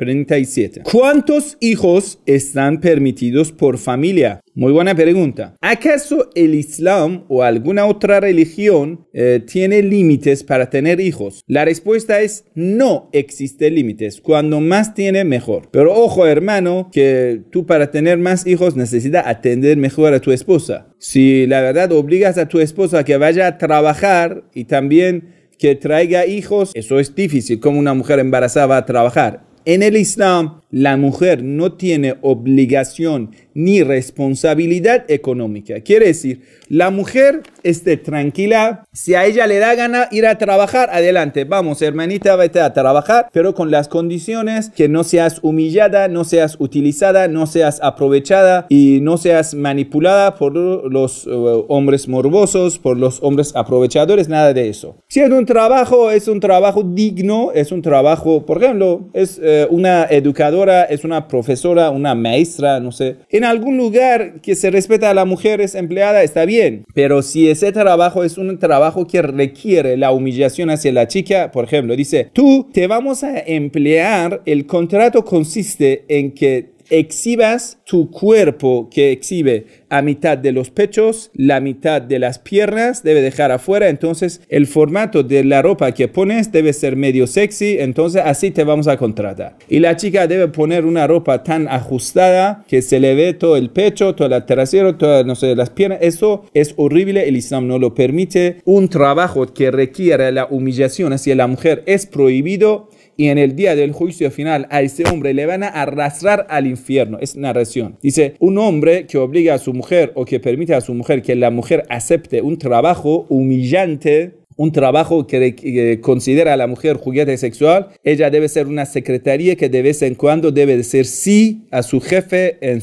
37. ¿Cuántos hijos están permitidos por familia? Muy buena pregunta. ¿Acaso el Islam o alguna otra religión eh, tiene límites para tener hijos? La respuesta es no existe límites. Cuando más tiene, mejor. Pero ojo hermano, que tú para tener más hijos necesitas atender mejor a tu esposa. Si la verdad obligas a tu esposa a que vaya a trabajar y también que traiga hijos, eso es difícil. Como una mujer embarazada va a trabajar en el Islam la mujer no tiene obligación ni responsabilidad económica. Quiere decir, la mujer esté tranquila, si a ella le da gana ir a trabajar, adelante, vamos hermanita, vete a trabajar, pero con las condiciones que no seas humillada, no seas utilizada, no seas aprovechada y no seas manipulada por los eh, hombres morbosos, por los hombres aprovechadores, nada de eso. Si es un trabajo, es un trabajo digno, es un trabajo, por ejemplo, es eh, una educadora, es una profesora, una maestra, no sé. En algún lugar que se respeta a la mujer es empleada, está bien. Pero si ese trabajo es un trabajo que requiere la humillación hacia la chica, por ejemplo, dice, tú te vamos a emplear, el contrato consiste en que exhibas tu cuerpo que exhibe a mitad de los pechos, la mitad de las piernas debe dejar afuera, entonces el formato de la ropa que pones debe ser medio sexy, entonces así te vamos a contratar. Y la chica debe poner una ropa tan ajustada que se le ve todo el pecho, todo el trasero, todas no sé, las piernas, eso es horrible, el Islam no lo permite. Un trabajo que requiere la humillación hacia la mujer es prohibido y en el día del juicio final a ese hombre le van a arrastrar al infierno. Es narración. Dice, un hombre que obliga a su mujer o que permite a su mujer que la mujer acepte un trabajo humillante un trabajo que, considera a la mujer juguete sexual, ella debe ser una secretaria que de vez en cuando debe decir sí a su jefe eh,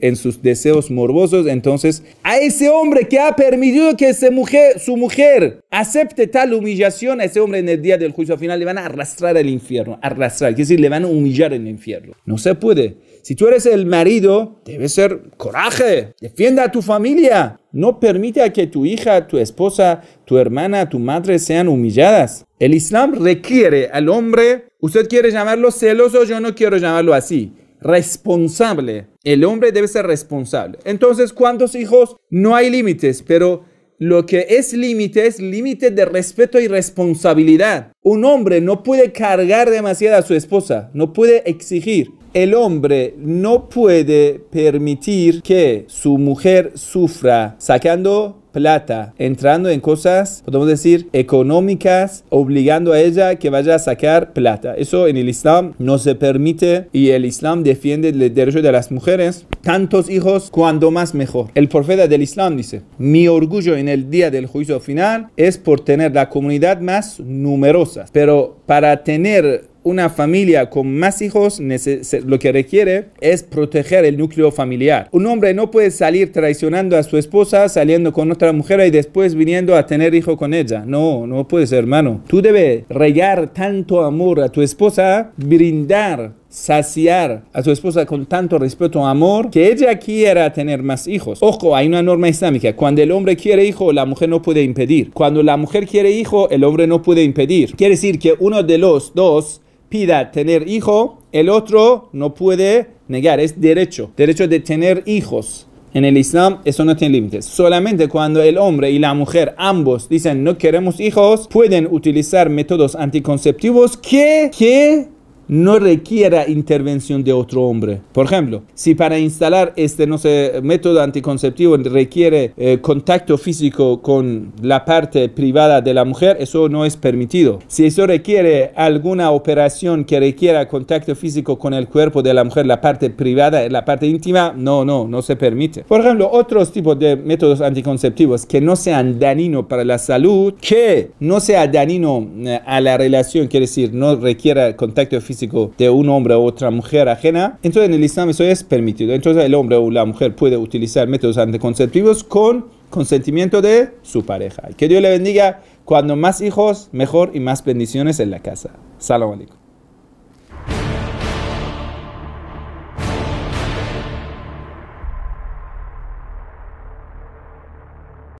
en sus, deseos morbosos. Entonces, a ese hombre que ha permitido que su mujer acepte tal humillación, a ese hombre en el día del juicio final le van a arrastrar al infierno, arrastrar, quiere decir, le van a humillar en el infierno. No se puede. Si tú eres el marido, debe ser coraje, defienda a tu familia, no permite que tu hija, tu esposa, tu hermana, tu madre sean humilladas. El Islam requiere al hombre, usted quiere llamarlo celoso, yo no quiero llamarlo así, responsable. El hombre debe ser responsable. Entonces, ¿cuántos hijos? No hay límites, pero lo que es límite es límite de respeto y responsabilidad. Un hombre no puede cargar demasiado a su esposa, no puede exigir el hombre no puede permitir que su mujer sufra sacando plata, entrando en cosas, podemos decir, económicas, obligando a ella que vaya a sacar plata. Eso en el Islam no se permite y el Islam defiende el derecho de las mujeres. Tantos hijos, cuando más mejor. El profeta del Islam dice, mi orgullo en el día del juicio final es por tener la comunidad más numerosa, pero para tener una familia con más hijos lo que requiere es proteger el núcleo familiar. Un hombre no puede salir traicionando a su esposa, saliendo con otra mujer y después viniendo a tener hijo con ella. No, no puede ser, hermano. Tú debes regar tanto amor a tu esposa, brindar saciar a su esposa con tanto respeto y amor que ella quiera tener más hijos. Ojo, hay una norma islámica. Cuando el hombre quiere hijo, la mujer no puede impedir. Cuando la mujer quiere hijo, el hombre no puede impedir. Quiere decir que uno de los dos pida tener hijo, el otro no puede negar, es derecho, derecho de tener hijos. En el Islam eso no tiene límites. Solamente cuando el hombre y la mujer ambos dicen no queremos hijos, pueden utilizar métodos anticonceptivos que, que no requiera intervención de otro hombre. Por ejemplo, si para instalar este no sé, método anticonceptivo requiere eh, contacto físico con la parte privada de la mujer, eso no es permitido. Si eso requiere alguna operación que requiera contacto físico con el cuerpo de la mujer, la parte privada, la parte íntima, no, no, no se permite. Por ejemplo, otros tipos de métodos anticonceptivos que no sean dañinos para la salud, que no sean dañino eh, a la relación, quiere decir, no requiera contacto físico de un hombre o otra mujer ajena, entonces en el Islam eso es permitido. Entonces el hombre o la mujer puede utilizar métodos anticonceptivos con consentimiento de su pareja. Que Dios le bendiga. Cuando más hijos, mejor y más bendiciones en la casa. Salam